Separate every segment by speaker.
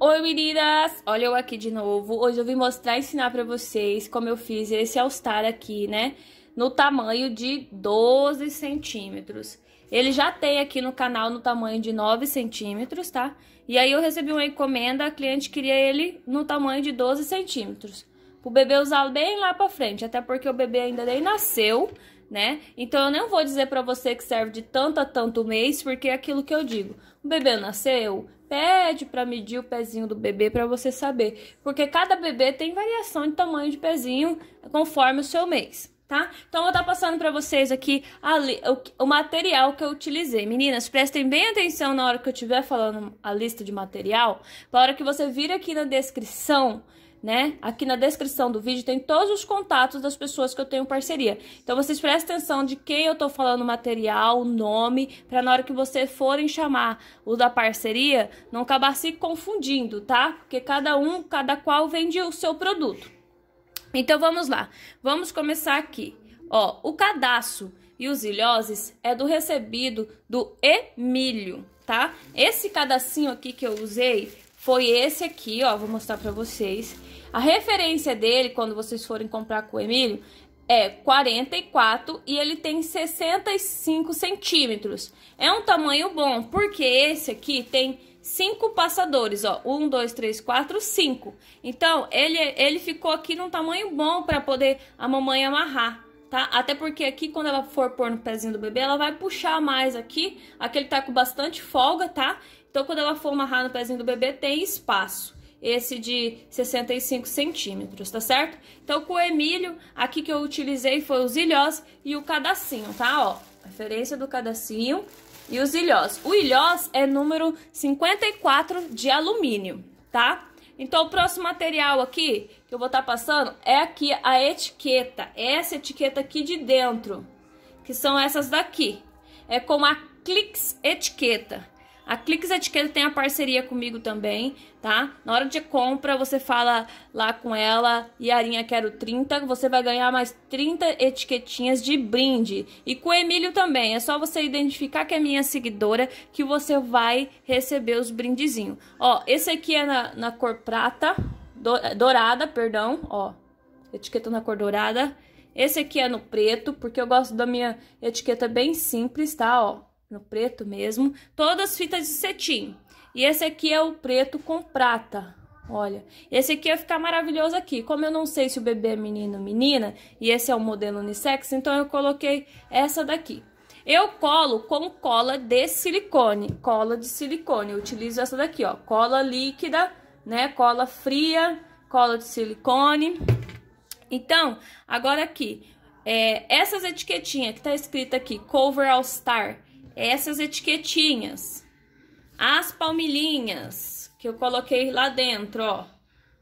Speaker 1: Oi meninas, olha eu aqui de novo. Hoje eu vim mostrar e ensinar pra vocês como eu fiz esse All Star aqui, né? No tamanho de 12 centímetros. Ele já tem aqui no canal no tamanho de 9 centímetros, tá? E aí eu recebi uma encomenda, a cliente queria ele no tamanho de 12 centímetros. O bebê usar bem lá pra frente, até porque o bebê ainda nem nasceu, né? Então eu não vou dizer pra você que serve de tanto a tanto mês, porque é aquilo que eu digo. O bebê nasceu, pede pra medir o pezinho do bebê pra você saber. Porque cada bebê tem variação de tamanho de pezinho conforme o seu mês tá? Então, eu vou estar tá passando para vocês aqui a, o, o, material que eu utilizei. Meninas, prestem bem atenção na hora que eu estiver falando a lista de material, para hora que você vir aqui na descrição, né? Aqui na descrição do vídeo tem todos os contatos das pessoas que eu tenho parceria. Então vocês prestem atenção de quem eu tô falando material, o nome, para na hora que vocês forem chamar o da parceria, não acabar se confundindo, tá? Porque cada um, cada qual vende o seu produto. Então vamos lá, vamos começar aqui. Ó, o cadastro e os ilhoses é do recebido do Emílio, tá? Esse cadacinho aqui que eu usei foi esse aqui, ó, vou mostrar para vocês. A referência dele, quando vocês forem comprar com o Emílio, é 44 e ele tem 65 centímetros. É um tamanho bom, porque esse aqui tem cinco passadores, ó. Um, dois, três, quatro, cinco. Então, ele, ele ficou aqui num tamanho bom para poder a mamãe amarrar, tá? Até porque aqui, quando ela for pôr no pezinho do bebê, ela vai puxar mais aqui. Aqui ele tá com bastante folga, tá? Então, quando ela for amarrar no pezinho do bebê, tem espaço esse de 65 centímetros, tá certo? Então, com o Emílio, aqui que eu utilizei foi os ilhós e o cadacinho, tá? Ó, referência do cadacinho e os ilhós. O ilhós é número 54 de alumínio, tá? Então, o próximo material aqui que eu vou estar tá passando é aqui a etiqueta. É essa etiqueta aqui de dentro, que são essas daqui. É com a Clix Etiqueta. A Clix Etiqueta tem a parceria comigo também, tá? Na hora de compra, você fala lá com ela, Yarinha Quero 30, você vai ganhar mais 30 etiquetinhas de brinde. E com o Emílio também, é só você identificar que é minha seguidora que você vai receber os brindezinhos. Ó, esse aqui é na, na cor prata, do, é, dourada, perdão, ó, etiqueta na cor dourada. Esse aqui é no preto, porque eu gosto da minha etiqueta bem simples, tá, ó no preto mesmo, todas fitas de cetim. E esse aqui é o preto com prata, olha. Esse aqui vai ficar maravilhoso aqui. Como eu não sei se o bebê é menino ou menina, e esse é o modelo unissex, então eu coloquei essa daqui. Eu colo com cola de silicone, cola de silicone. Eu utilizo essa daqui, ó, cola líquida, né, cola fria, cola de silicone. Então, agora aqui, é, essas etiquetinhas que tá escrita aqui, Cover All Star, essas etiquetinhas, as palmilhinhas que eu coloquei lá dentro, ó.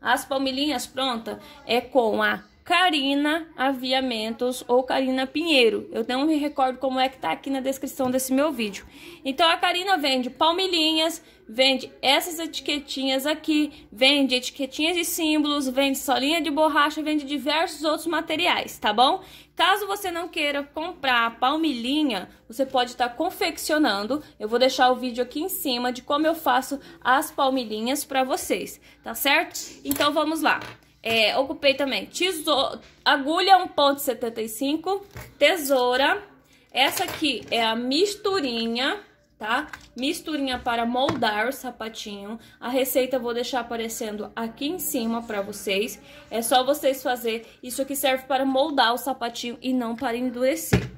Speaker 1: As palmilhinhas pronta é com a Karina Aviamentos ou Karina Pinheiro. Eu não me recordo como é que tá aqui na descrição desse meu vídeo. Então a Karina vende palmilhinhas, vende essas etiquetinhas aqui, vende etiquetinhas e símbolos, vende solinha de borracha, vende diversos outros materiais, tá bom? Caso você não queira comprar palmilhinha, você pode estar tá confeccionando. Eu vou deixar o vídeo aqui em cima de como eu faço as palmilhinhas para vocês, tá certo? Então vamos lá. É, ocupei também tesoura, agulha 1.75, tesoura. Essa aqui é a misturinha, tá? Misturinha para moldar o sapatinho. A receita eu vou deixar aparecendo aqui em cima para vocês. É só vocês fazer. Isso aqui serve para moldar o sapatinho e não para endurecer.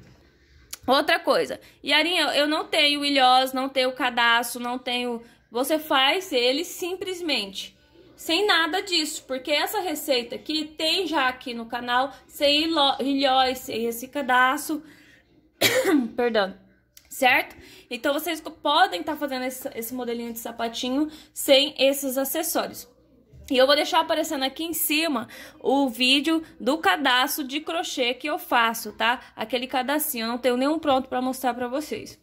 Speaker 1: Outra coisa, Yarinha, eu não tenho ilhós, não tenho cadastro, não tenho... Você faz ele simplesmente sem nada disso, porque essa receita aqui tem já aqui no canal, sem ilhóis, sem esse cadastro, perdão, certo? Então vocês podem estar tá fazendo esse, esse modelinho de sapatinho sem esses acessórios. E eu vou deixar aparecendo aqui em cima o vídeo do cadastro de crochê que eu faço, tá? Aquele cadacinho, eu não tenho nenhum pronto para mostrar para vocês.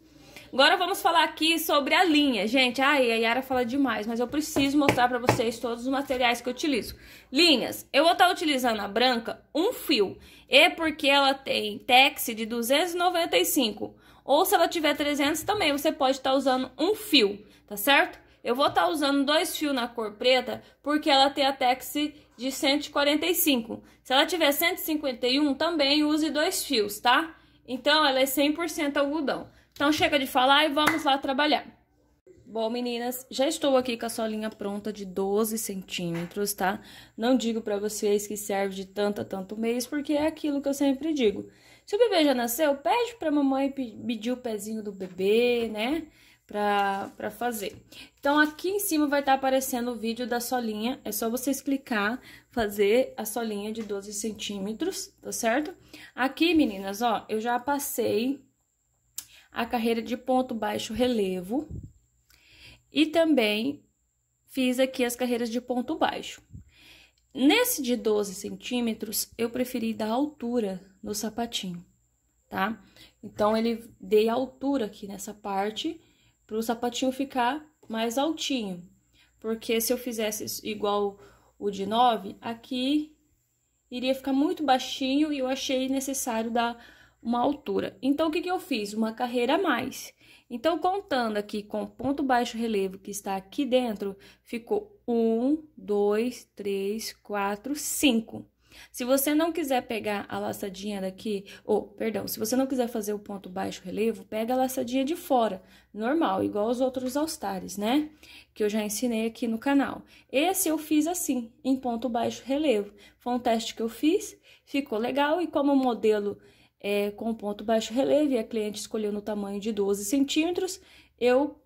Speaker 1: Agora vamos falar aqui sobre a linha, gente. Ai, a Yara fala demais, mas eu preciso mostrar para vocês todos os materiais que eu utilizo. Linhas, eu vou estar tá utilizando a branca, um fio. É porque ela tem tex de 295. Ou se ela tiver 300 também, você pode estar tá usando um fio, tá certo? Eu vou estar tá usando dois fios na cor preta, porque ela tem a tex de 145. Se ela tiver 151, também use dois fios, tá? Então, ela é 100% algodão. Então chega de falar e vamos lá trabalhar. Bom, meninas, já estou aqui com a solinha pronta de 12 centímetros, tá? Não digo para vocês que serve de tanto a tanto mês, porque é aquilo que eu sempre digo. Se o bebê já nasceu, pede pra mamãe pedir o pezinho do bebê, né? Pra, pra fazer. Então, aqui em cima vai estar tá aparecendo o vídeo da solinha. É só vocês clicar, fazer a solinha de 12 centímetros, tá certo? Aqui, meninas, ó, eu já passei a carreira de ponto baixo relevo e também fiz aqui as carreiras de ponto baixo. Nesse de 12 centímetros, eu preferi dar altura no sapatinho, tá? Então, ele dei altura aqui nessa parte, para o sapatinho ficar mais altinho. Porque se eu fizesse igual o de 9, aqui iria ficar muito baixinho e eu achei necessário dar uma altura. Então, o que, que eu fiz? Uma carreira a mais. Então, contando aqui com ponto baixo relevo que está aqui dentro, ficou 1, 2, 3, 4, 5. Se você não quiser pegar a laçadinha daqui, ou, perdão, se você não quiser fazer o ponto baixo relevo, pega a laçadinha de fora, normal, igual os outros alstares, né? Que eu já ensinei aqui no canal. Esse eu fiz assim, em ponto baixo relevo. Foi um teste que eu fiz, ficou legal, e como o modelo é, com ponto baixo relevo e a cliente escolheu no tamanho de 12 centímetros, eu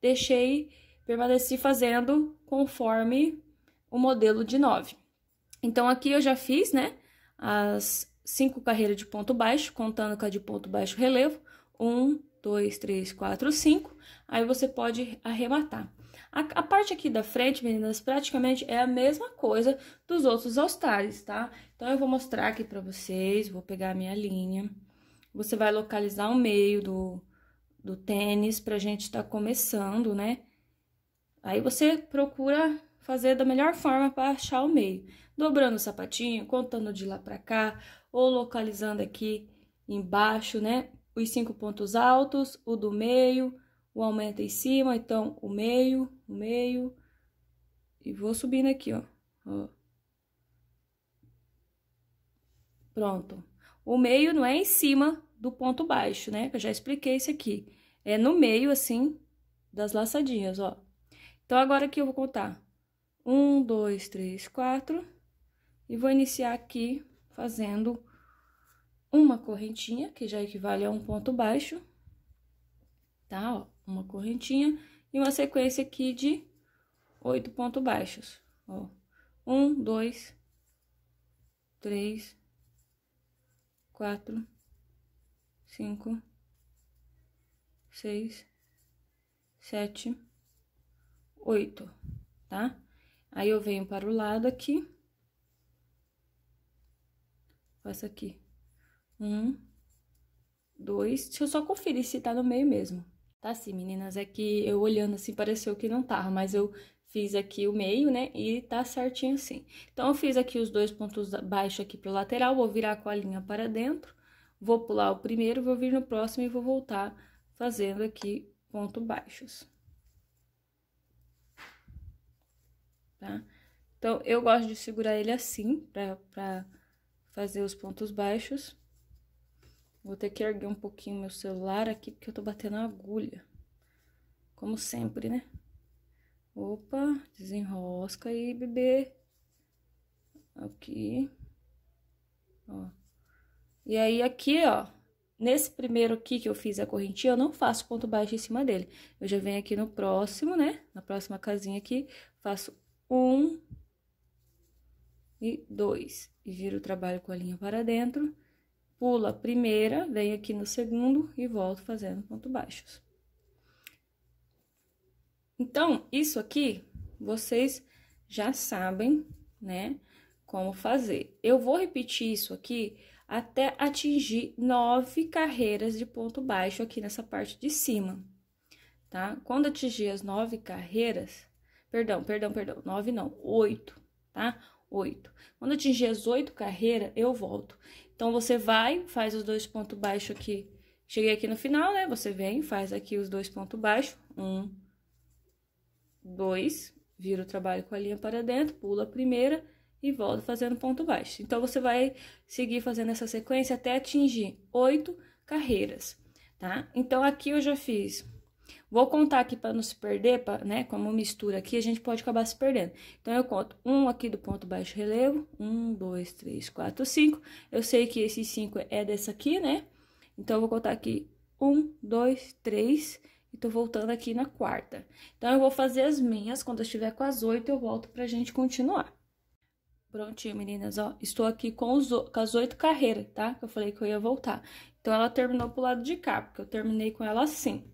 Speaker 1: deixei, permaneci fazendo conforme o modelo de 9. Então, aqui eu já fiz, né, as cinco carreiras de ponto baixo, contando com a de ponto baixo relevo, um, dois, três, quatro, cinco, aí você pode arrematar. A, a parte aqui da frente, meninas, praticamente é a mesma coisa dos outros all tá? Então, eu vou mostrar aqui pra vocês, vou pegar a minha linha. Você vai localizar o meio do, do tênis pra gente tá começando, né? Aí, você procura fazer da melhor forma para achar o meio. Dobrando o sapatinho, contando de lá pra cá, ou localizando aqui embaixo, né? Os cinco pontos altos, o do meio, o aumento em cima, então, o meio, o meio... E vou subindo aqui, ó. ó. Pronto. O meio não é em cima do ponto baixo, né? Eu já expliquei isso aqui. É no meio, assim, das laçadinhas, ó. Então, agora aqui eu vou contar. Um, dois, três, quatro. E vou iniciar aqui fazendo uma correntinha, que já equivale a um ponto baixo. Tá, ó. Uma correntinha e uma sequência aqui de oito pontos baixos, ó. Um, dois, três, quatro, cinco, seis, sete, oito, tá? Aí eu venho para o lado aqui, faço aqui, um, dois, deixa eu só conferir se tá no meio mesmo. Tá assim, meninas, é que eu olhando assim pareceu que não tava, mas eu fiz aqui o meio, né? E tá certinho assim. Então, eu fiz aqui os dois pontos baixos aqui pro lateral, vou virar com a linha para dentro, vou pular o primeiro, vou vir no próximo e vou voltar fazendo aqui ponto baixos. Tá? Então, eu gosto de segurar ele assim, pra, pra fazer os pontos baixos. Vou ter que erguer um pouquinho meu celular aqui, porque eu tô batendo a agulha. Como sempre, né? Opa, desenrosca aí, bebê. Aqui. Ó. E aí, aqui, ó. Nesse primeiro aqui que eu fiz a correntinha, eu não faço ponto baixo em cima dele. Eu já venho aqui no próximo, né? Na próxima casinha aqui, faço um e dois. E viro o trabalho com a linha para dentro. Pula a primeira, venho aqui no segundo e volto fazendo ponto baixos. Então, isso aqui, vocês já sabem, né, como fazer. Eu vou repetir isso aqui até atingir nove carreiras de ponto baixo aqui nessa parte de cima, tá? Quando atingir as nove carreiras, perdão, perdão, perdão, nove não, oito, tá? Oito. Quando atingir as oito carreiras, eu volto. Então, você vai, faz os dois pontos baixos aqui, cheguei aqui no final, né? Você vem, faz aqui os dois pontos baixos, um, dois, vira o trabalho com a linha para dentro, pula a primeira e volta fazendo ponto baixo. Então, você vai seguir fazendo essa sequência até atingir oito carreiras, tá? Então, aqui eu já fiz. Vou contar aqui para não se perder, pra, né? Como mistura aqui, a gente pode acabar se perdendo. Então, eu conto um aqui do ponto baixo relevo. Um, dois, três, quatro, cinco. Eu sei que esses cinco é dessa aqui, né? Então, eu vou contar aqui um, dois, três e tô voltando aqui na quarta. Então, eu vou fazer as minhas. Quando eu estiver com as oito, eu volto pra gente continuar. Prontinho, meninas, ó. Estou aqui com, os, com as oito carreiras, tá? Que eu falei que eu ia voltar. Então, ela terminou pro lado de cá, porque eu terminei com ela assim.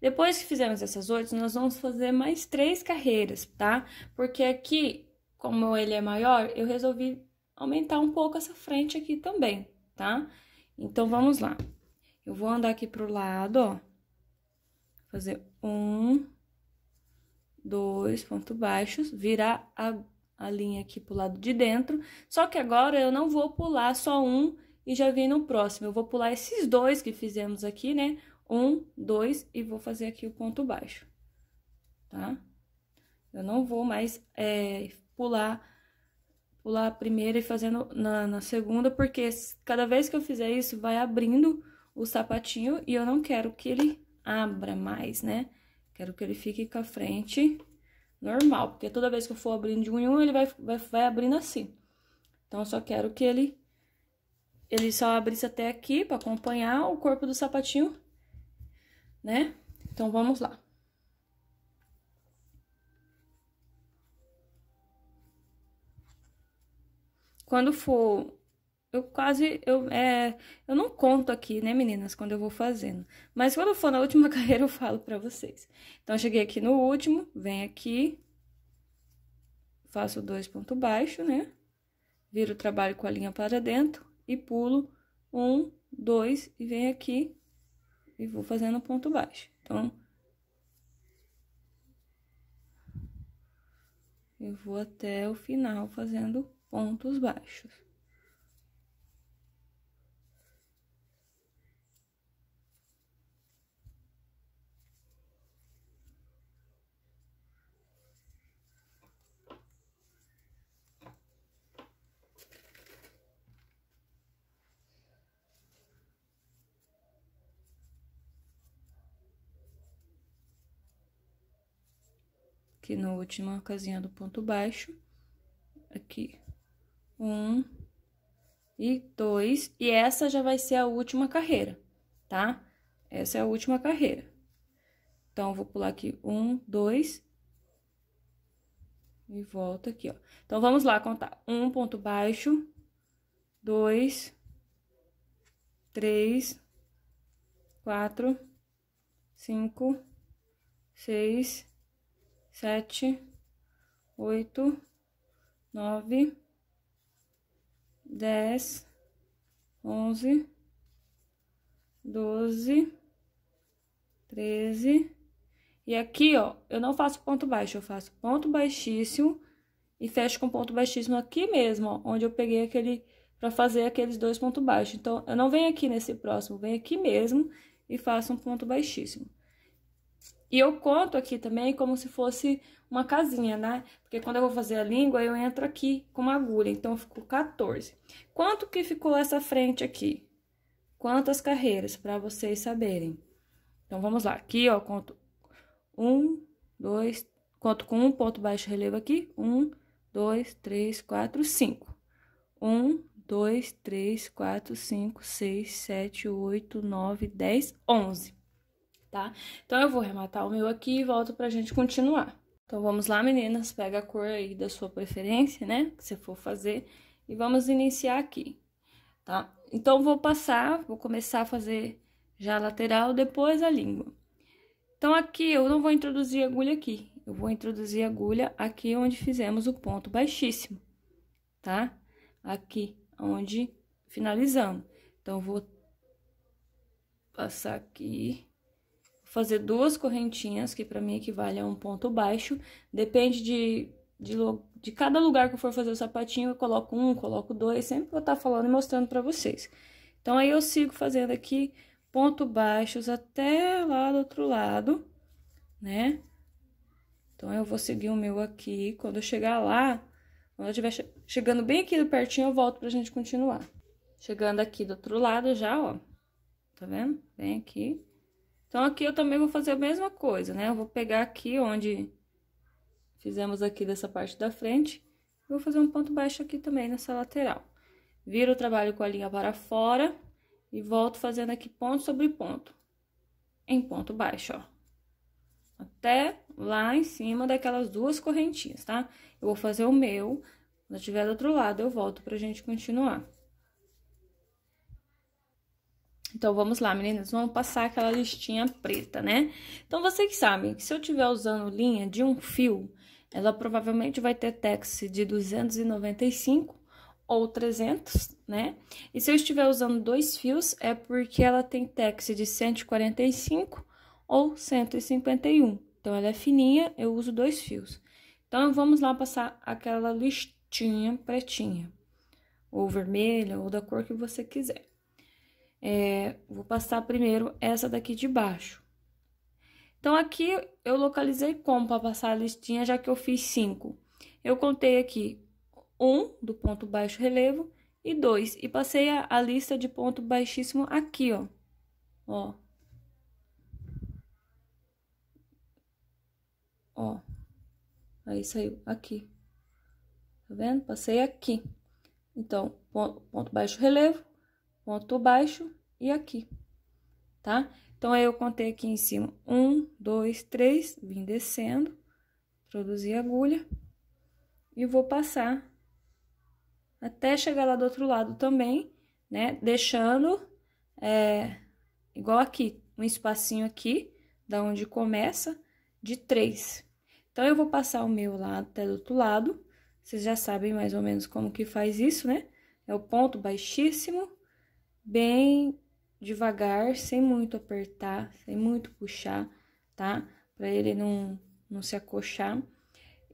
Speaker 1: Depois que fizermos essas oito, nós vamos fazer mais três carreiras, tá? Porque aqui, como ele é maior, eu resolvi aumentar um pouco essa frente aqui também, tá? Então, vamos lá. Eu vou andar aqui pro lado, ó fazer um, dois pontos baixos, virar a, a linha aqui pro lado de dentro. Só que agora eu não vou pular só um e já vir no próximo. Eu vou pular esses dois que fizemos aqui, né? Um, dois e vou fazer aqui o ponto baixo, tá? Eu não vou mais é, pular pular a primeira e fazendo na, na, segunda, porque cada vez que eu fizer isso, vai abrindo o sapatinho e eu não quero que ele abra mais, né? Quero que ele fique com a frente normal, porque toda vez que eu for abrindo de um em um, ele vai, vai, vai abrindo assim. Então, eu só quero que ele, ele só abrisse até aqui para acompanhar o corpo do sapatinho, né? Então, vamos lá. Quando for eu quase eu é, eu não conto aqui, né, meninas, quando eu vou fazendo. Mas quando eu for na última carreira eu falo para vocês. Então eu cheguei aqui no último, vem aqui, faço dois ponto baixo, né? Viro o trabalho com a linha para dentro e pulo um, dois e venho aqui e vou fazendo ponto baixo. Então eu vou até o final fazendo pontos baixos. aqui na última casinha do ponto baixo, aqui, um e dois, e essa já vai ser a última carreira, tá? Essa é a última carreira. Então, vou pular aqui um, dois, e volta aqui, ó. Então, vamos lá contar. Um ponto baixo, dois, três, quatro, cinco, seis, sete, oito, nove, dez, onze, doze, treze. E aqui, ó, eu não faço ponto baixo, eu faço ponto baixíssimo e fecho com ponto baixíssimo aqui mesmo, ó, onde eu peguei aquele para fazer aqueles dois pontos baixos. Então, eu não venho aqui nesse próximo, venho aqui mesmo e faço um ponto baixíssimo. E eu conto aqui também como se fosse uma casinha, né? Porque quando eu vou fazer a língua, eu entro aqui com uma agulha, então ficou 14. Quanto que ficou essa frente aqui? Quantas carreiras, para vocês saberem. Então, vamos lá. Aqui, ó, conto um, dois, conto com um ponto baixo relevo aqui. Um, dois, três, quatro, cinco. Um, dois, três, quatro, cinco, seis, sete, oito, nove, dez, onze tá? Então eu vou rematar o meu aqui e volto pra gente continuar. Então vamos lá, meninas, pega a cor aí da sua preferência, né, que você for fazer, e vamos iniciar aqui, tá? Então vou passar, vou começar a fazer já a lateral, depois a língua. Então aqui eu não vou introduzir agulha aqui, eu vou introduzir agulha aqui onde fizemos o ponto baixíssimo, tá? Aqui onde finalizamos. Então, vou passar aqui fazer duas correntinhas, que para mim equivale a um ponto baixo. Depende de, de, de, cada lugar que eu for fazer o sapatinho, eu coloco um, coloco dois, sempre vou estar tá falando e mostrando para vocês. Então, aí eu sigo fazendo aqui ponto baixos até lá do outro lado, né? Então, eu vou seguir o meu aqui, quando eu chegar lá, quando eu estiver chegando bem aqui do pertinho, eu volto pra gente continuar. Chegando aqui do outro lado já, ó, tá vendo? Bem aqui, então, aqui eu também vou fazer a mesma coisa, né? Eu vou pegar aqui onde fizemos aqui dessa parte da frente, vou fazer um ponto baixo aqui também nessa lateral. Viro o trabalho com a linha para fora e volto fazendo aqui ponto sobre ponto, em ponto baixo, ó. Até lá em cima daquelas duas correntinhas, tá? Eu vou fazer o meu, quando eu tiver do outro lado eu volto pra gente continuar. Então, vamos lá, meninas, vamos passar aquela listinha preta, né? Então, vocês sabem que se eu estiver usando linha de um fio, ela provavelmente vai ter tex de 295 ou 300, né? E se eu estiver usando dois fios, é porque ela tem tex de 145 ou 151. Então, ela é fininha, eu uso dois fios. Então, vamos lá passar aquela listinha pretinha, ou vermelha, ou da cor que você quiser. É, vou passar primeiro essa daqui de baixo. Então, aqui eu localizei como para passar a listinha, já que eu fiz cinco. Eu contei aqui um do ponto baixo relevo e dois. E passei a, a lista de ponto baixíssimo aqui, ó. Ó. Ó. Aí saiu aqui. Tá vendo? Passei aqui. Então, ponto, ponto baixo relevo, ponto baixo e aqui, tá? Então, aí eu contei aqui em cima, um, dois, três, vim descendo, introduzi a agulha e vou passar até chegar lá do outro lado também, né? Deixando, é, igual aqui, um espacinho aqui, da onde começa, de três. Então, eu vou passar o meu lado até do outro lado, vocês já sabem mais ou menos como que faz isso, né? É o ponto baixíssimo, bem devagar, sem muito apertar, sem muito puxar, tá? Para ele não, não se acochar.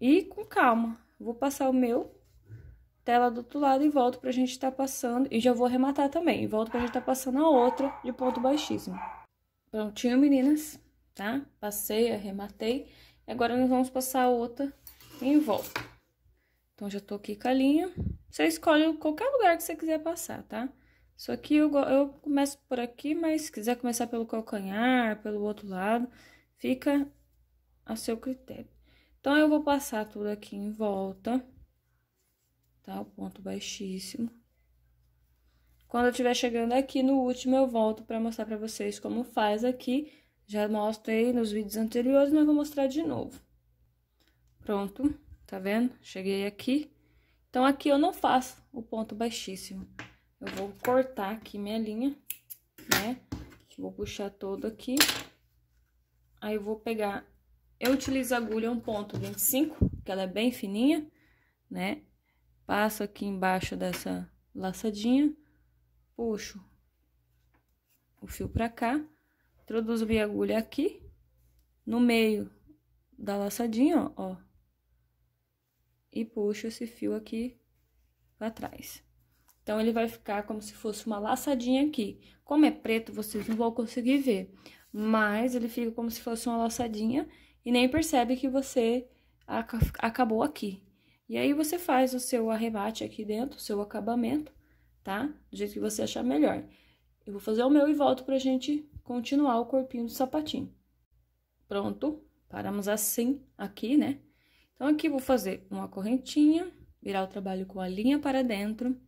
Speaker 1: E com calma, vou passar o meu tela do outro lado e volto pra gente estar tá passando. E já vou arrematar também. E volto pra gente estar tá passando a outra de ponto baixíssimo. Prontinho, meninas, tá? Passei, arrematei. E agora nós vamos passar a outra em volta. Então, já tô aqui com a linha. Você escolhe qualquer lugar que você quiser passar, tá? Tá? Só que eu, eu começo por aqui, mas se quiser começar pelo calcanhar, pelo outro lado, fica a seu critério. Então, eu vou passar tudo aqui em volta, tá? O ponto baixíssimo. Quando eu estiver chegando aqui no último, eu volto para mostrar para vocês como faz aqui. Já mostrei nos vídeos anteriores, mas vou mostrar de novo. Pronto, tá vendo? Cheguei aqui. Então, aqui eu não faço o ponto baixíssimo. Eu vou cortar aqui minha linha, né? Vou puxar todo aqui. Aí, eu vou pegar... Eu utilizo a agulha 1.25, que ela é bem fininha, né? Passo aqui embaixo dessa laçadinha, puxo o fio pra cá, introduzo minha agulha aqui, no meio da laçadinha, ó, e puxo esse fio aqui pra trás. Então, ele vai ficar como se fosse uma laçadinha aqui. Como é preto, vocês não vão conseguir ver, mas ele fica como se fosse uma laçadinha e nem percebe que você ac acabou aqui. E aí, você faz o seu arremate aqui dentro, o seu acabamento, tá? Do jeito que você achar melhor. Eu vou fazer o meu e volto pra gente continuar o corpinho do sapatinho. Pronto, paramos assim aqui, né? Então, aqui vou fazer uma correntinha, virar o trabalho com a linha para dentro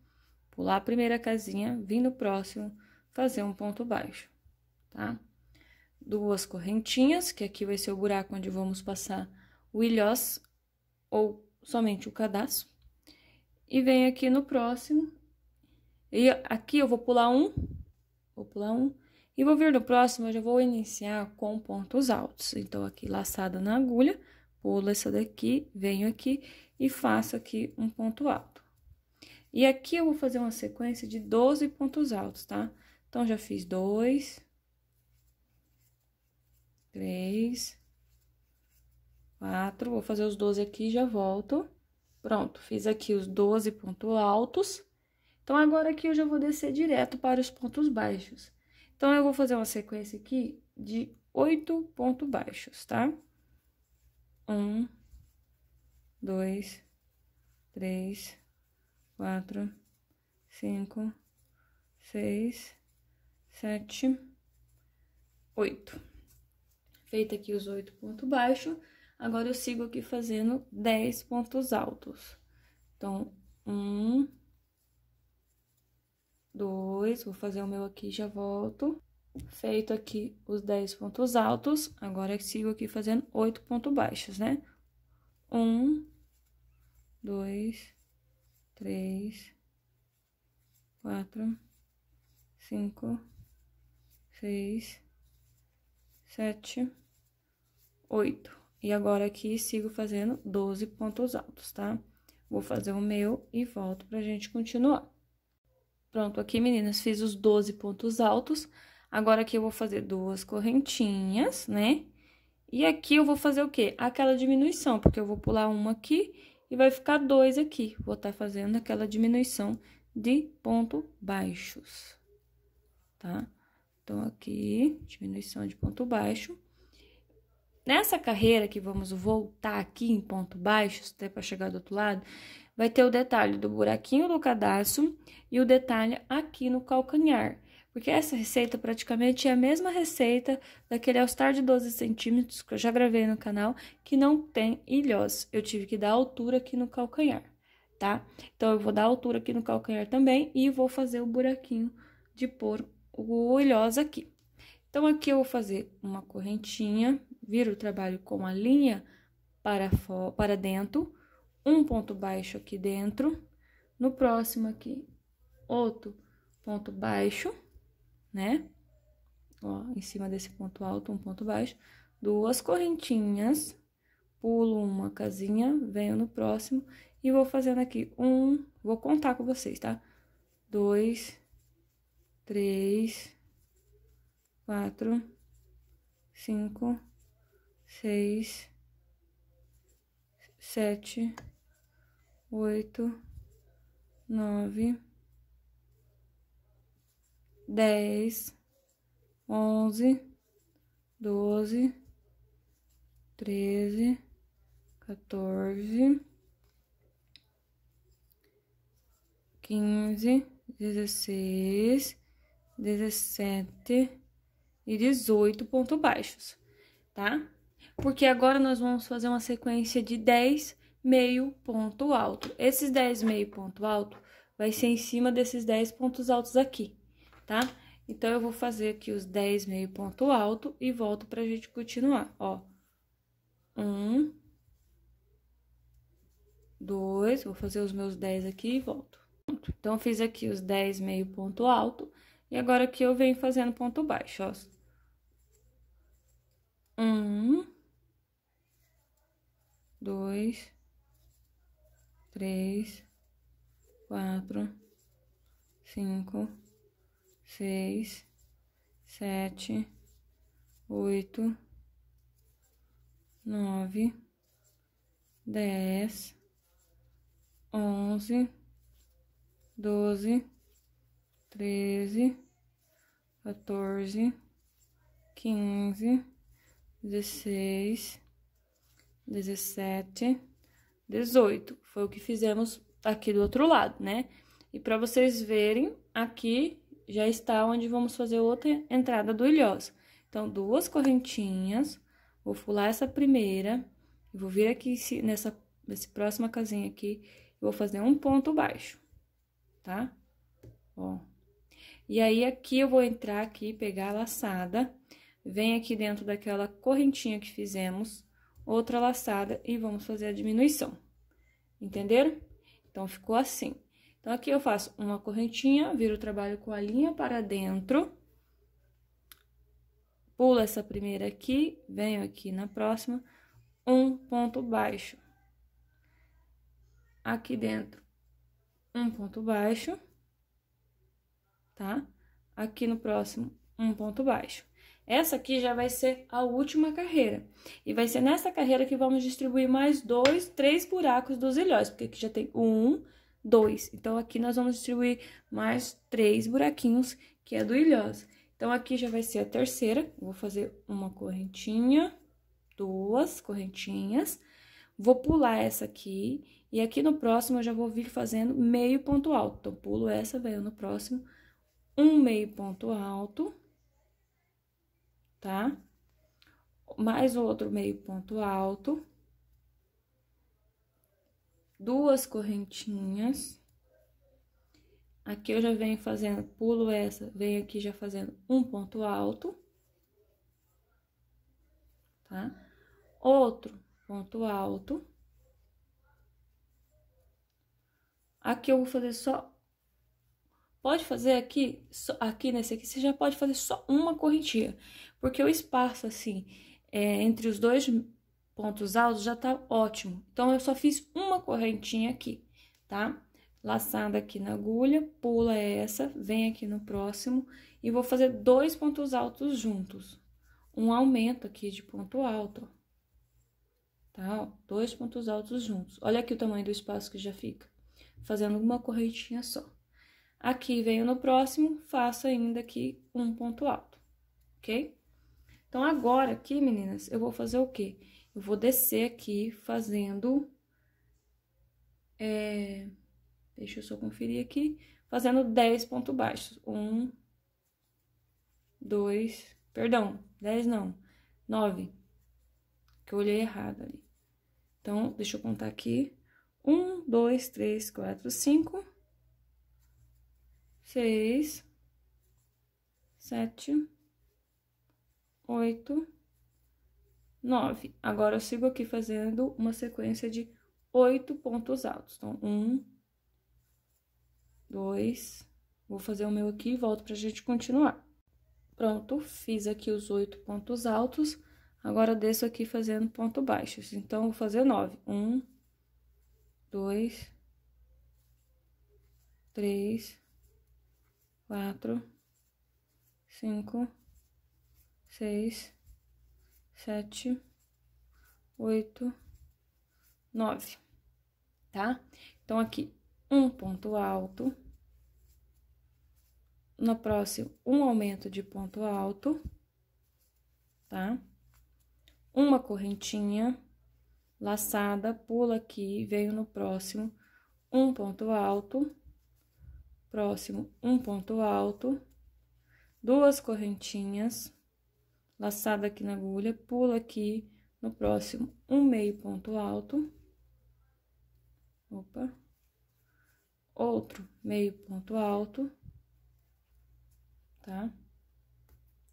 Speaker 1: pular a primeira casinha, vir no próximo, fazer um ponto baixo, tá? Duas correntinhas, que aqui vai ser o buraco onde vamos passar o ilhós ou somente o cadastro. E vem aqui no próximo. E aqui eu vou pular um, vou pular um. E vou vir no próximo, eu já vou iniciar com pontos altos. Então, aqui laçada na agulha, pulo essa daqui, venho aqui e faço aqui um ponto alto. E aqui eu vou fazer uma sequência de 12 pontos altos, tá? Então, já fiz dois, três, quatro. Vou fazer os 12 aqui e já volto. Pronto, fiz aqui os 12 pontos altos. Então, agora aqui eu já vou descer direto para os pontos baixos. Então, eu vou fazer uma sequência aqui de oito pontos baixos, tá? Um, dois, três, quatro, cinco, seis, sete, oito. Feito aqui os oito pontos baixos, agora eu sigo aqui fazendo dez pontos altos. Então, um, dois, vou fazer o meu aqui e já volto. Feito aqui os dez pontos altos, agora eu sigo aqui fazendo oito pontos baixos, né? Um, dois, três, quatro, cinco, seis, sete, oito. E agora aqui sigo fazendo 12 pontos altos, tá? Vou fazer o meu e volto pra gente continuar. Pronto, aqui, meninas, fiz os 12 pontos altos. Agora aqui eu vou fazer duas correntinhas, né? E aqui eu vou fazer o quê? Aquela diminuição, porque eu vou pular uma aqui e vai ficar 2 aqui. Vou estar tá fazendo aquela diminuição de ponto baixos, tá? Então, aqui, diminuição de ponto baixo. Nessa carreira que vamos voltar aqui em ponto baixo, até para chegar do outro lado, vai ter o detalhe do buraquinho do cadastro e o detalhe aqui no calcanhar porque essa receita praticamente é a mesma receita daquele All-Star de 12 centímetros que eu já gravei no canal, que não tem ilhós. Eu tive que dar altura aqui no calcanhar, tá? Então, eu vou dar altura aqui no calcanhar também e vou fazer o buraquinho de pôr o ilhós aqui. Então, aqui eu vou fazer uma correntinha, viro o trabalho com a linha para, para dentro, um ponto baixo aqui dentro, no próximo aqui, outro ponto baixo né? Ó, em cima desse ponto alto, um ponto baixo. Duas correntinhas, pulo uma casinha, venho no próximo e vou fazendo aqui um... Vou contar com vocês, tá? Dois, três, quatro, cinco, seis, sete, oito, nove dez, onze, doze, treze, 14, quinze, dezesseis, dezessete e dezoito pontos baixos, tá? Porque agora nós vamos fazer uma sequência de dez meio ponto alto. Esses dez meio ponto alto vai ser em cima desses dez pontos altos aqui tá? Então, eu vou fazer aqui os 10 meio ponto alto e volto pra gente continuar, ó. Um, dois, vou fazer os meus 10 aqui e volto. Então, fiz aqui os 10 meio ponto alto e agora aqui eu venho fazendo ponto baixo, ó. Um, dois, três, quatro, cinco seis, sete, oito, nove, dez, onze, doze, treze, quatorze, quinze, dezesseis, dezessete, dezoito. Foi o que fizemos aqui do outro lado, né? E para vocês verem, aqui já está onde vamos fazer outra entrada do ilhós. Então, duas correntinhas, vou fular essa primeira, vou vir aqui nessa, nessa próxima casinha aqui, vou fazer um ponto baixo, tá? Ó. E aí, aqui eu vou entrar aqui, pegar a laçada, vem aqui dentro daquela correntinha que fizemos, outra laçada e vamos fazer a diminuição. Entenderam? Então, ficou assim. Então, aqui eu faço uma correntinha, viro o trabalho com a linha para dentro, pulo essa primeira aqui, venho aqui na próxima, um ponto baixo. Aqui dentro, um ponto baixo, tá? Aqui no próximo, um ponto baixo. Essa aqui já vai ser a última carreira. E vai ser nessa carreira que vamos distribuir mais dois, três buracos dos ilhóis. porque aqui já tem um, dois. Então, aqui nós vamos distribuir mais três buraquinhos, que é do ilhós. Então, aqui já vai ser a terceira. Vou fazer uma correntinha, duas correntinhas. Vou pular essa aqui. E aqui no próximo, eu já vou vir fazendo meio ponto alto. Então, pulo essa, venho no próximo. Um meio ponto alto. Tá? Mais outro meio ponto alto duas correntinhas. Aqui eu já venho fazendo, pulo essa, venho aqui já fazendo um ponto alto. Tá? Outro ponto alto. Aqui eu vou fazer só... Pode fazer aqui, só, aqui nesse aqui, você já pode fazer só uma correntinha. Porque o espaço, assim, é, entre os dois pontos altos, já tá ótimo. Então, eu só fiz uma correntinha aqui, tá? Laçada aqui na agulha, pula essa, vem aqui no próximo e vou fazer dois pontos altos juntos. Um aumento aqui de ponto alto, ó. Tá, ó, dois pontos altos juntos. Olha aqui o tamanho do espaço que já fica. Fazendo uma correntinha só. Aqui venho no próximo, faço ainda aqui um ponto alto, ok? Então, agora aqui, meninas, eu vou fazer o quê? Eu vou descer aqui fazendo... É, deixa eu só conferir aqui. Fazendo 10 pontos baixos. Um, dois, perdão, 10 não, 9. Que eu olhei errado ali. Então, deixa eu contar aqui. 1, 2, 3, 4, 5, 6, 7, 8, 9. Agora, eu sigo aqui fazendo uma sequência de oito pontos altos. Então, um, dois, vou fazer o meu aqui e volto pra gente continuar. Pronto, fiz aqui os oito pontos altos, agora desço aqui fazendo ponto baixos. Então, vou fazer nove. Um, dois, três, quatro, cinco, seis, sete, oito, nove, tá? Então, aqui, um ponto alto. No próximo, um aumento de ponto alto, tá? Uma correntinha laçada, pula aqui, venho no próximo, um ponto alto, próximo, um ponto alto, duas correntinhas laçada aqui na agulha, pula aqui no próximo um meio ponto alto. Opa. Outro meio ponto alto. Tá?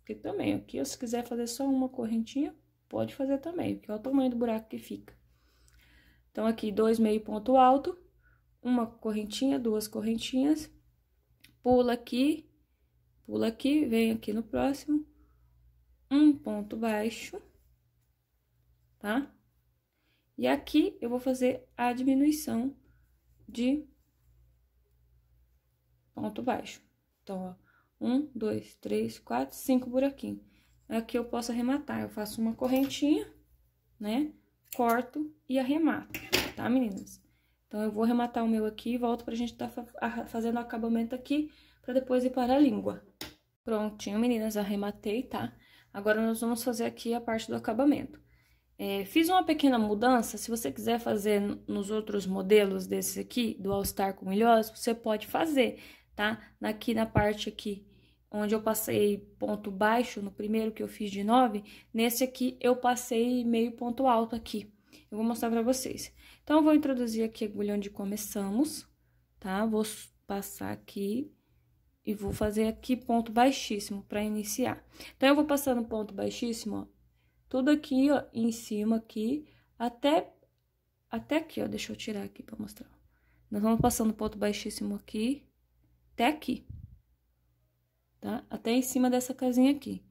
Speaker 1: que também, aqui, se quiser fazer só uma correntinha, pode fazer também, porque é o tamanho do buraco que fica. Então, aqui, dois meio ponto alto, uma correntinha, duas correntinhas, pula aqui, pula aqui, vem aqui no próximo, um ponto baixo, tá? E aqui eu vou fazer a diminuição de ponto baixo. Então, ó, um, dois, três, quatro, cinco buraquinhos. Aqui eu posso arrematar, eu faço uma correntinha, né? Corto e arremato, tá, meninas? Então, eu vou arrematar o meu aqui e volto pra gente tá fazendo o acabamento aqui, pra depois ir para a língua. Prontinho, meninas, arrematei, tá? Agora, nós vamos fazer aqui a parte do acabamento. É, fiz uma pequena mudança, se você quiser fazer nos outros modelos desse aqui, do All Star com milhões, você pode fazer, tá? Aqui na parte aqui, onde eu passei ponto baixo, no primeiro que eu fiz de 9, nesse aqui eu passei meio ponto alto aqui. Eu vou mostrar pra vocês. Então, eu vou introduzir aqui agulha onde começamos, tá? Vou passar aqui e vou fazer aqui ponto baixíssimo para iniciar. Então, eu vou passar no ponto baixíssimo, ó, tudo aqui, ó, em cima aqui, até, até aqui, ó, deixa eu tirar aqui para mostrar. Nós vamos passando ponto baixíssimo aqui, até aqui, tá? Até em cima dessa casinha aqui.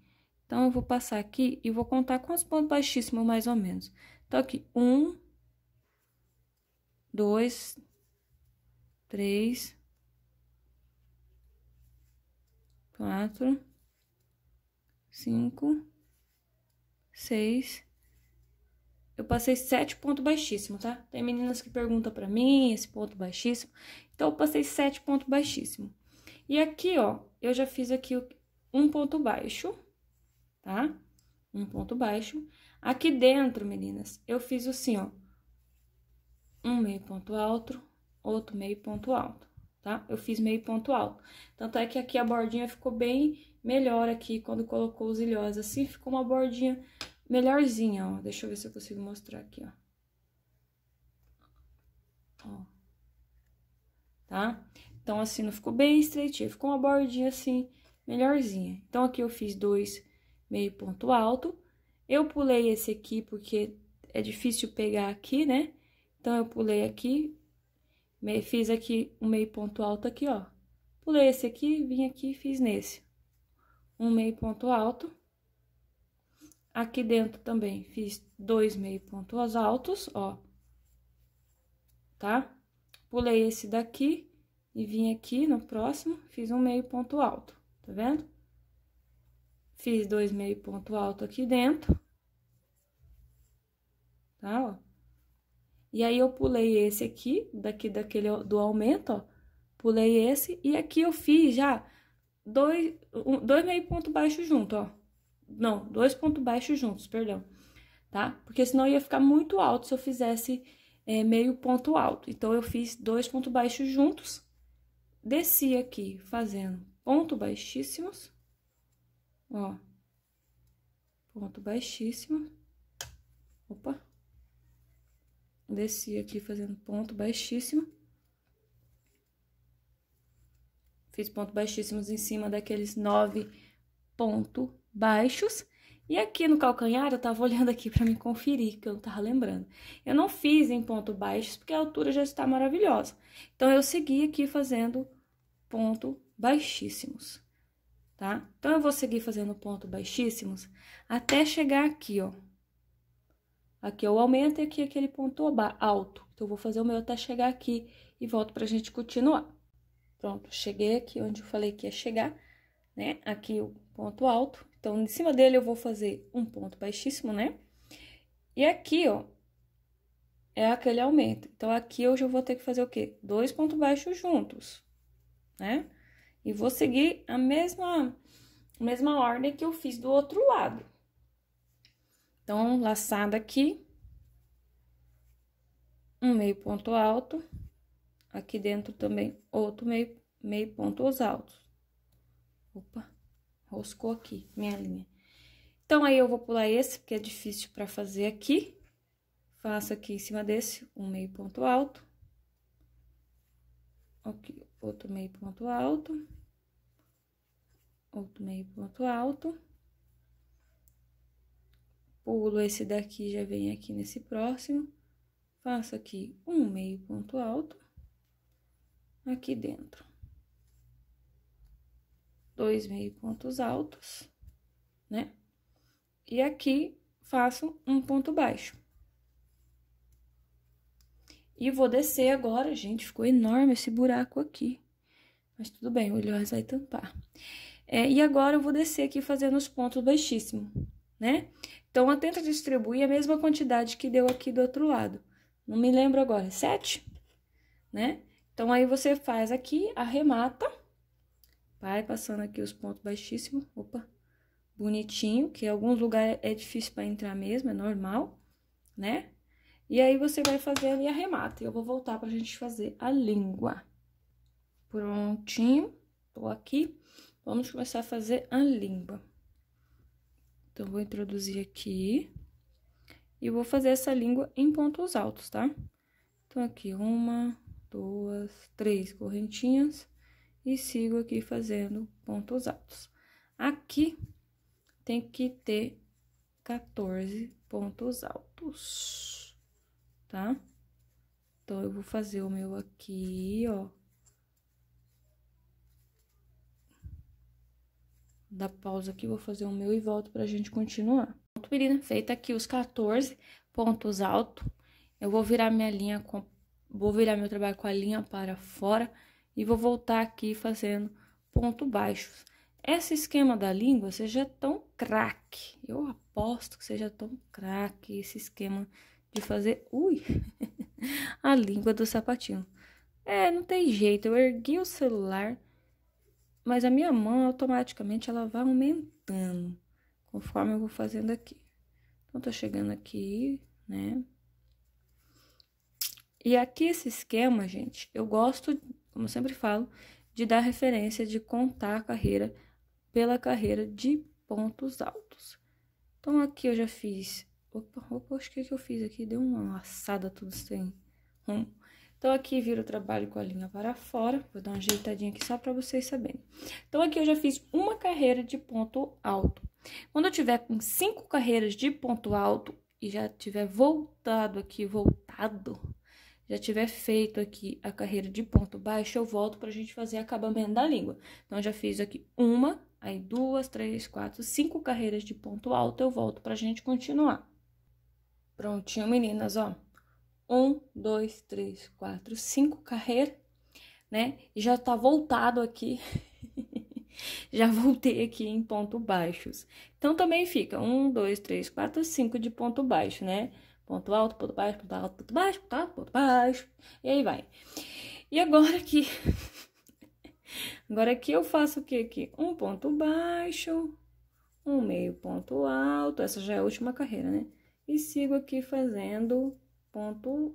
Speaker 1: Então, eu vou passar aqui e vou contar quantos pontos baixíssimos, mais ou menos. Então, aqui, um, dois, três, quatro, cinco, seis. Eu passei sete ponto baixíssimo, tá? Tem meninas que perguntam pra mim esse ponto baixíssimo. Então, eu passei sete ponto baixíssimo. E aqui, ó, eu já fiz aqui um ponto baixo, tá? Um ponto baixo. Aqui dentro, meninas, eu fiz assim, ó. Um meio ponto alto, outro meio ponto alto tá? Eu fiz meio ponto alto. Tanto é que aqui a bordinha ficou bem melhor aqui, quando colocou os ilhós assim, ficou uma bordinha melhorzinha, ó. Deixa eu ver se eu consigo mostrar aqui, ó. Ó. Tá? Então, assim, não ficou bem estreitinho, ficou uma bordinha assim, melhorzinha. Então, aqui eu fiz dois meio ponto alto. Eu pulei esse aqui porque é difícil pegar aqui, né? Então, eu pulei aqui, Fiz aqui um meio ponto alto aqui, ó. Pulei esse aqui, vim aqui e fiz nesse. Um meio ponto alto. Aqui dentro também fiz dois meio pontos altos, ó. Tá? Pulei esse daqui e vim aqui no próximo, fiz um meio ponto alto, tá vendo? Fiz dois meio ponto alto aqui dentro. Tá, ó. E aí, eu pulei esse aqui, daqui daquele do aumento, ó. Pulei esse e aqui eu fiz já dois, um, dois meio ponto baixo junto, ó. Não, dois pontos baixos juntos, perdão. Tá? Porque senão ia ficar muito alto se eu fizesse é, meio ponto alto. Então, eu fiz dois pontos baixos juntos. Desci aqui, fazendo ponto baixíssimos. Ó. Ponto baixíssimo. Opa desci aqui fazendo ponto baixíssimo. Fiz ponto baixíssimos em cima daqueles nove pontos baixos. E aqui no calcanhar, eu tava olhando aqui para me conferir, que eu não tava lembrando. Eu não fiz em ponto baixo, porque a altura já está maravilhosa. Então, eu segui aqui fazendo ponto baixíssimos, tá? Então, eu vou seguir fazendo ponto baixíssimos até chegar aqui, ó. Aqui eu aumento e aqui aquele ponto alto. Então, vou fazer o meu até chegar aqui e volto pra gente continuar. Pronto, cheguei aqui onde eu falei que ia chegar, né? Aqui o ponto alto. Então, em cima dele eu vou fazer um ponto baixíssimo, né? E aqui, ó, é aquele aumento. Então, aqui eu já vou ter que fazer o quê? Dois pontos baixos juntos, né? E vou seguir a mesma, a mesma ordem que eu fiz do outro lado. Então, laçada aqui, um meio ponto alto, aqui dentro também outro meio, meio pontos altos. Opa, roscou aqui minha linha. Então, aí eu vou pular esse, porque é difícil para fazer aqui. Faço aqui em cima desse um meio ponto alto. Aqui, outro meio ponto alto. Outro meio ponto alto pulo esse daqui, já vem aqui nesse próximo, faço aqui um meio ponto alto, aqui dentro. Dois meio pontos altos, né? E aqui, faço um ponto baixo. E vou descer agora, gente, ficou enorme esse buraco aqui. Mas tudo bem, o Ilhós vai tampar. É, e agora eu vou descer aqui fazendo os pontos baixíssimos, né? Então, ela tenta distribuir a mesma quantidade que deu aqui do outro lado. Não me lembro agora, 7, né? Então, aí você faz aqui, arremata, vai passando aqui os pontos baixíssimos, opa, bonitinho, que em alguns lugares é difícil para entrar mesmo, é normal, né? E aí, você vai fazer ali arremata, e eu vou voltar para a gente fazer a língua. Prontinho, tô aqui, vamos começar a fazer a língua. Então, vou introduzir aqui e vou fazer essa língua em pontos altos, tá? Então, aqui uma, duas, três correntinhas e sigo aqui fazendo pontos altos. Aqui tem que ter 14 pontos altos, tá? Então, eu vou fazer o meu aqui, ó, dar pausa aqui, vou fazer o meu e volto pra gente continuar. Pronto, menina, feita aqui os 14 pontos altos. Eu vou virar minha linha com... Vou virar meu trabalho com a linha para fora e vou voltar aqui fazendo ponto baixos. Esse esquema da língua seja tão craque. Eu aposto que seja tão craque esse esquema de fazer... Ui! a língua do sapatinho. É, não tem jeito. Eu ergui o celular mas a minha mão, automaticamente, ela vai aumentando conforme eu vou fazendo aqui. Então, tô chegando aqui, né? E aqui esse esquema, gente, eu gosto, como eu sempre falo, de dar referência de contar a carreira pela carreira de pontos altos. Então, aqui eu já fiz... Opa, opa, o que, que eu fiz aqui? Deu uma laçada tudo sem hum. rumo. Então, aqui vira o trabalho com a linha para fora. Vou dar uma ajeitadinha aqui só para vocês saberem. Então, aqui eu já fiz uma carreira de ponto alto. Quando eu tiver com cinco carreiras de ponto alto e já tiver voltado aqui, voltado, já tiver feito aqui a carreira de ponto baixo, eu volto para a gente fazer acabamento da língua. Então, já fiz aqui uma, aí duas, três, quatro, cinco carreiras de ponto alto, eu volto para a gente continuar. Prontinho, meninas, ó um, dois, três, quatro, cinco carreira, né? Já tá voltado aqui. já voltei aqui em ponto baixos. Então, também fica um, dois, três, quatro, cinco de ponto baixo, né? Ponto alto, ponto baixo, ponto alto, ponto baixo, ponto alto, ponto baixo. E aí vai. E agora aqui. agora aqui eu faço o que aqui? Um ponto baixo, um meio ponto alto. Essa já é a última carreira, né? E sigo aqui fazendo ponto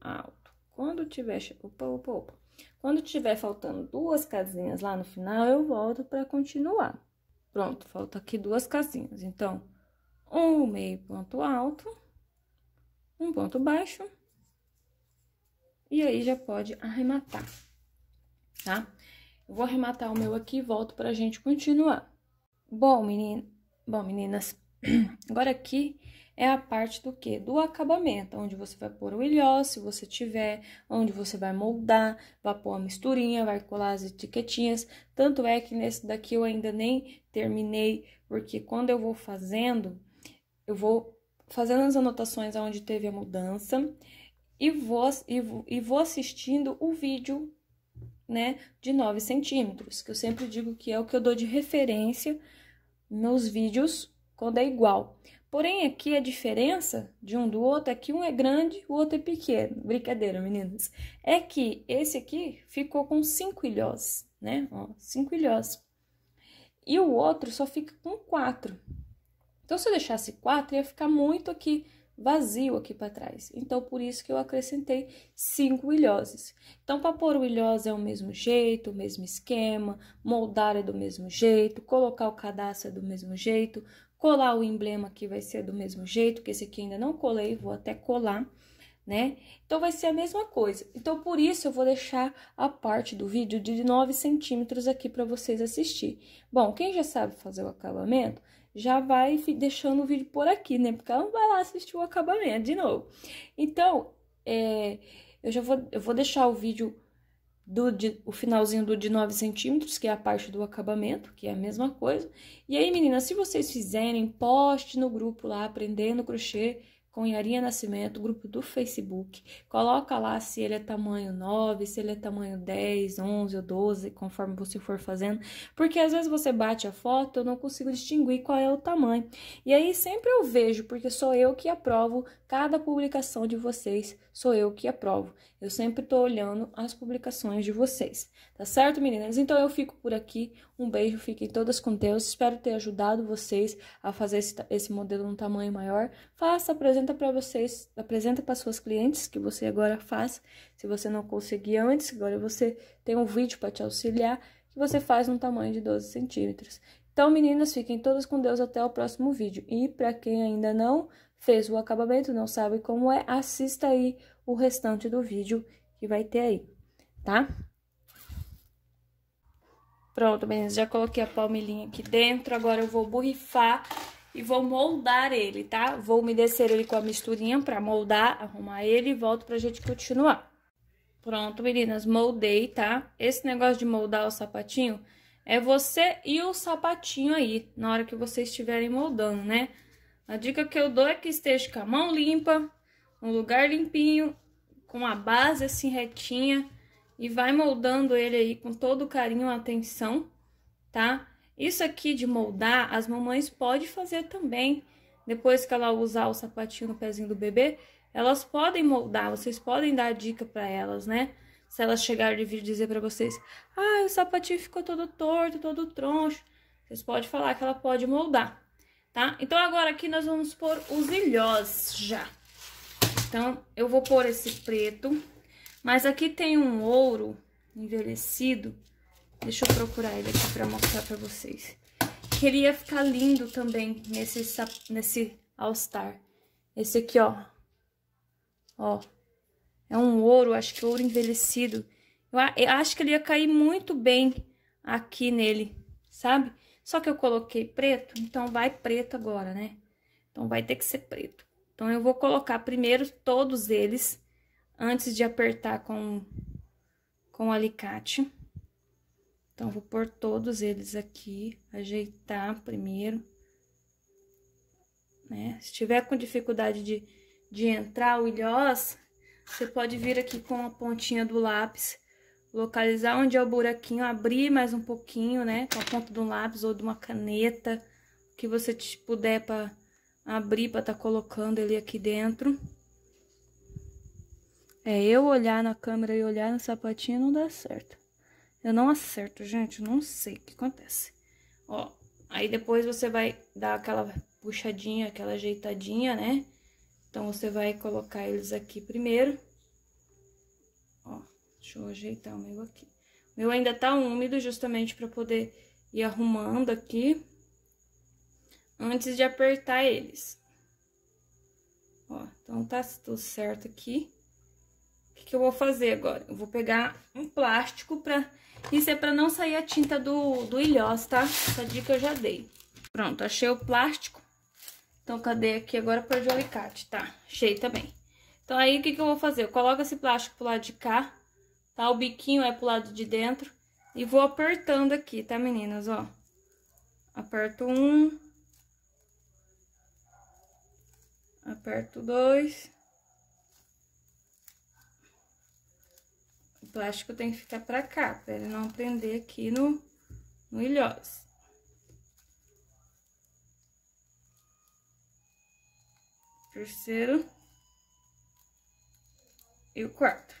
Speaker 1: alto. Quando tiver, opa, opa, opa. Quando tiver faltando duas casinhas lá no final, eu volto para continuar. Pronto, falta aqui duas casinhas. Então, um meio ponto alto, um ponto baixo. E aí, já pode arrematar, tá? Eu vou arrematar o meu aqui e volto pra gente continuar. Bom, menin bom meninas, agora aqui é a parte do que? Do acabamento, onde você vai pôr o ilhó, se você tiver, onde você vai moldar, vai pôr a misturinha, vai colar as etiquetinhas. Tanto é que nesse daqui eu ainda nem terminei, porque quando eu vou fazendo, eu vou fazendo as anotações onde teve a mudança e vou, e vou, e vou assistindo o vídeo né, de 9 centímetros, que eu sempre digo que é o que eu dou de referência nos vídeos quando é igual. Porém, aqui a diferença de um do outro é que um é grande, o outro é pequeno. Brincadeira, meninas. É que esse aqui ficou com cinco ilhós, né? cinco ilhós. E o outro só fica com quatro Então, se eu deixasse quatro ia ficar muito aqui vazio aqui para trás. Então, por isso que eu acrescentei cinco ilhoses. Então, para pôr o ilhós é o mesmo jeito, o mesmo esquema, moldar é do mesmo jeito, colocar o cadastro é do mesmo jeito, colar o emblema que vai ser do mesmo jeito, que esse aqui ainda não colei, vou até colar, né? Então, vai ser a mesma coisa. Então, por isso, eu vou deixar a parte do vídeo de 9 centímetros aqui para vocês assistir. Bom, quem já sabe fazer o acabamento, já vai deixando o vídeo por aqui, né? Porque ela não vai lá assistir o acabamento de novo. Então, é, eu já vou, eu vou deixar o vídeo do, de, o finalzinho do de 9 centímetros, que é a parte do acabamento, que é a mesma coisa. E aí, meninas, se vocês fizerem, poste no grupo lá, aprendendo crochê com Yarinha Nascimento, grupo do Facebook. Coloca lá se ele é tamanho 9, se ele é tamanho 10, 11 ou 12, conforme você for fazendo. Porque às vezes você bate a foto, eu não consigo distinguir qual é o tamanho. E aí sempre eu vejo, porque sou eu que aprovo cada publicação de vocês, sou eu que aprovo. Eu sempre estou olhando as publicações de vocês. Tá certo, meninas? Então eu fico por aqui. Um beijo, fiquem todas com Deus. Espero ter ajudado vocês a fazer esse, esse modelo num tamanho maior. Faça, apresenta para vocês, apresenta para suas clientes que você agora faz. Se você não conseguir antes, agora você tem um vídeo para te auxiliar que você faz num tamanho de 12 centímetros. Então, meninas, fiquem todas com Deus até o próximo vídeo. E para quem ainda não fez o acabamento, não sabe como é, assista aí o restante do vídeo que vai ter aí, tá? Pronto, meninas, já coloquei a palmilhinha aqui dentro, agora eu vou borrifar e vou moldar ele, tá? Vou umedecer ele com a misturinha pra moldar, arrumar ele e volto pra gente continuar. Pronto, meninas, moldei, tá? Esse negócio de moldar o sapatinho é você e o sapatinho aí, na hora que vocês estiverem moldando, né? A dica que eu dou é que esteja com a mão limpa, um lugar limpinho, com a base assim retinha e vai moldando ele aí com todo carinho e atenção, tá? Isso aqui de moldar, as mamães podem fazer também. Depois que ela usar o sapatinho no pezinho do bebê, elas podem moldar, vocês podem dar dica para elas, né? Se elas chegarem e vir dizer para vocês: "Ah, o sapatinho ficou todo torto, todo troncho". Vocês podem falar que ela pode moldar, tá? Então agora aqui nós vamos pôr os ilhós já. Então, eu vou pôr esse preto. Mas aqui tem um ouro envelhecido. Deixa eu procurar ele aqui pra mostrar pra vocês. Queria ficar lindo também nesse, nesse All Star. Esse aqui, ó. Ó. É um ouro, acho que ouro envelhecido. Eu acho que ele ia cair muito bem aqui nele, sabe? Só que eu coloquei preto, então vai preto agora, né? Então vai ter que ser preto. Então, eu vou colocar primeiro todos eles, antes de apertar com, com o alicate. Então, vou pôr todos eles aqui, ajeitar primeiro. Né? Se tiver com dificuldade de, de entrar o ilhós, você pode vir aqui com a pontinha do lápis, localizar onde é o buraquinho, abrir mais um pouquinho, né? Com a ponta de um lápis ou de uma caneta, o que você puder para abrir para tá colocando ele aqui dentro. É, eu olhar na câmera e olhar no sapatinho não dá certo. Eu não acerto, gente, não sei o que acontece. Ó, aí depois você vai dar aquela puxadinha, aquela ajeitadinha, né? Então, você vai colocar eles aqui primeiro. Ó, deixa eu ajeitar o meu aqui. O meu ainda tá úmido, justamente para poder ir arrumando aqui antes de apertar eles. Ó, então tá tudo certo aqui. O que, que eu vou fazer agora? Eu vou pegar um plástico pra... Isso é pra não sair a tinta do, do ilhós, tá? Essa dica eu já dei. Pronto, achei o plástico. Então, cadê aqui agora? Perdi o alicate, tá? Achei também. Então, aí, o que, que eu vou fazer? Eu coloco esse plástico pro lado de cá, tá? O biquinho é pro lado de dentro. E vou apertando aqui, tá, meninas? Ó. Aperto um, aperto dois. O plástico tem que ficar pra cá, pra ele não prender aqui no, no ilhós. Terceiro. E o quarto.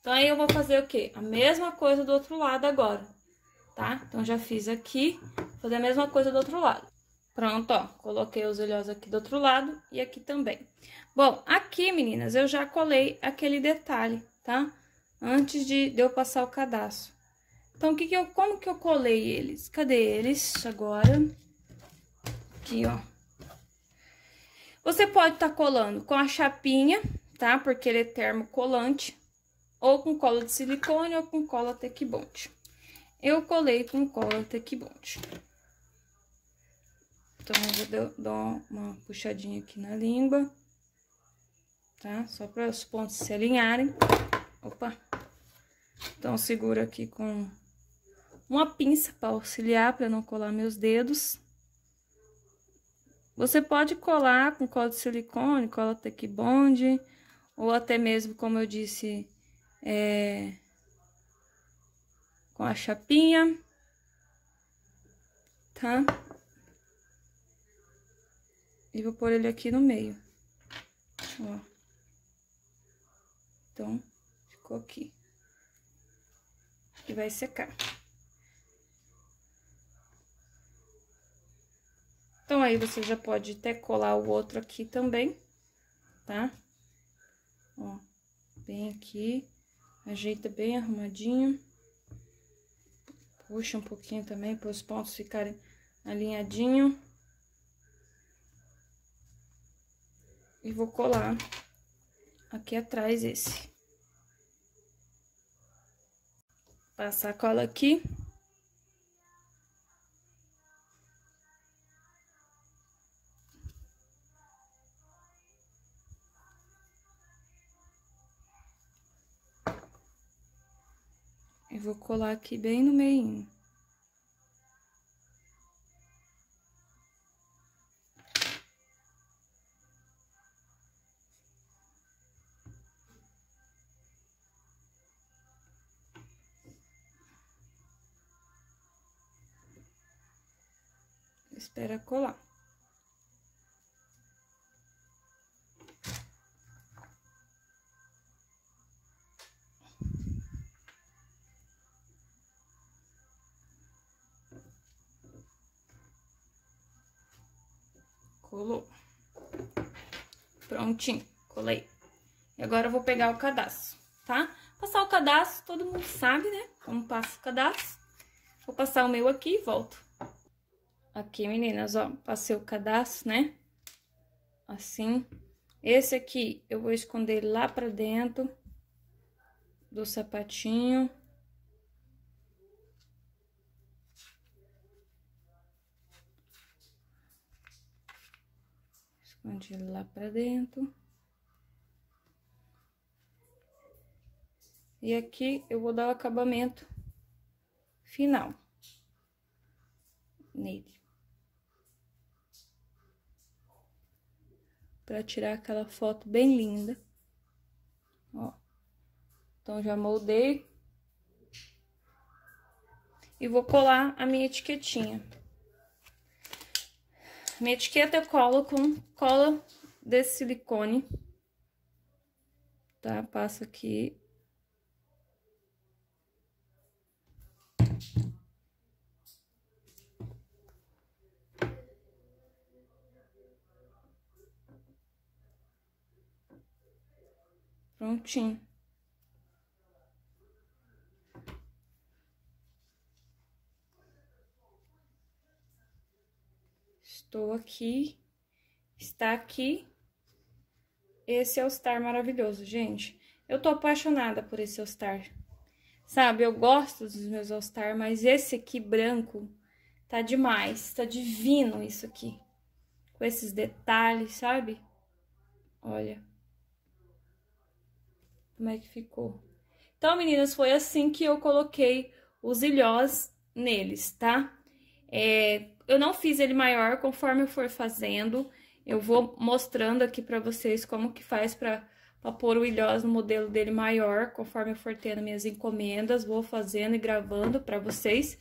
Speaker 1: Então, aí eu vou fazer o quê? A mesma coisa do outro lado agora, tá? Então, já fiz aqui, vou fazer a mesma coisa do outro lado. Pronto, ó, coloquei os olhos aqui do outro lado e aqui também. Bom, aqui, meninas, eu já colei aquele detalhe, tá? Antes de, de eu passar o cadastro. Então, que que eu, como que eu colei eles? Cadê eles agora? Aqui, ó. Você pode estar tá colando com a chapinha, tá? Porque ele é termocolante. Ou com cola de silicone ou com cola bond. Eu colei com cola bond. Então, eu vou dar uma puxadinha aqui na língua, tá? Só para os pontos se alinharem. Opa! Então, segura aqui com uma pinça para auxiliar, para não colar meus dedos. Você pode colar com cola de silicone, cola tech bond, ou até mesmo, como eu disse, é, com a chapinha, tá? E vou pôr ele aqui no meio. Ó. Então, ficou aqui. E vai secar. Então, aí você já pode até colar o outro aqui também, tá? Ó, bem aqui, ajeita bem arrumadinho. Puxa um pouquinho também, para os pontos ficarem alinhadinho. E vou colar aqui atrás esse. Passar a cola aqui. Eu vou colar aqui bem no meio. espera colar. Colou. Prontinho, colei. E agora eu vou pegar o cadastro, tá? Passar o cadastro, todo mundo sabe, né? Como passa o cadastro. Vou passar o meu aqui e volto. Aqui, meninas, ó, passei o cadastro, né? Assim. Esse aqui eu vou esconder lá pra dentro do sapatinho. Escondi lá pra dentro. E aqui eu vou dar o acabamento final nele. para tirar aquela foto bem linda. Ó. Então já moldei. E vou colar a minha etiquetinha. Minha etiqueta eu colo com cola de silicone. Tá? Passo aqui Prontinho. Estou aqui. Está aqui. Esse é o Star maravilhoso, gente. Eu tô apaixonada por esse All-Star. Sabe, eu gosto dos meus All-Star, mas esse aqui branco tá demais. Tá divino isso aqui. Com esses detalhes, sabe? Olha. Como é que ficou? Então, meninas, foi assim que eu coloquei os ilhós neles, tá? É, eu não fiz ele maior, conforme eu for fazendo, eu vou mostrando aqui pra vocês como que faz pra, pra pôr o ilhós no modelo dele maior, conforme eu for tendo minhas encomendas, vou fazendo e gravando pra vocês,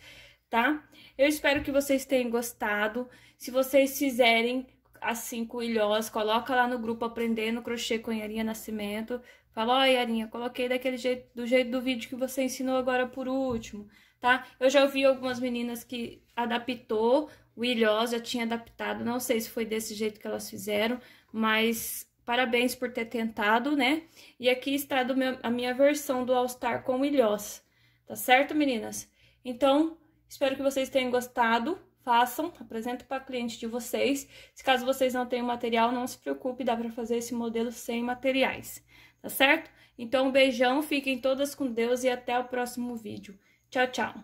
Speaker 1: tá? Eu espero que vocês tenham gostado, se vocês fizerem assim com ilhós, coloca lá no grupo Aprendendo Crochê com Nascimento, Fala, ó, Yarinha, coloquei daquele jeito, do jeito do vídeo que você ensinou agora por último, tá? Eu já ouvi algumas meninas que adaptou, o Ilhós já tinha adaptado, não sei se foi desse jeito que elas fizeram, mas parabéns por ter tentado, né? E aqui está meu, a minha versão do All Star com o Ilhós, tá certo, meninas? Então, espero que vocês tenham gostado façam, apresento para cliente de vocês. Se caso vocês não tenham material, não se preocupe, dá para fazer esse modelo sem materiais tá certo? Então, um beijão, fiquem todas com Deus e até o próximo vídeo. Tchau, tchau!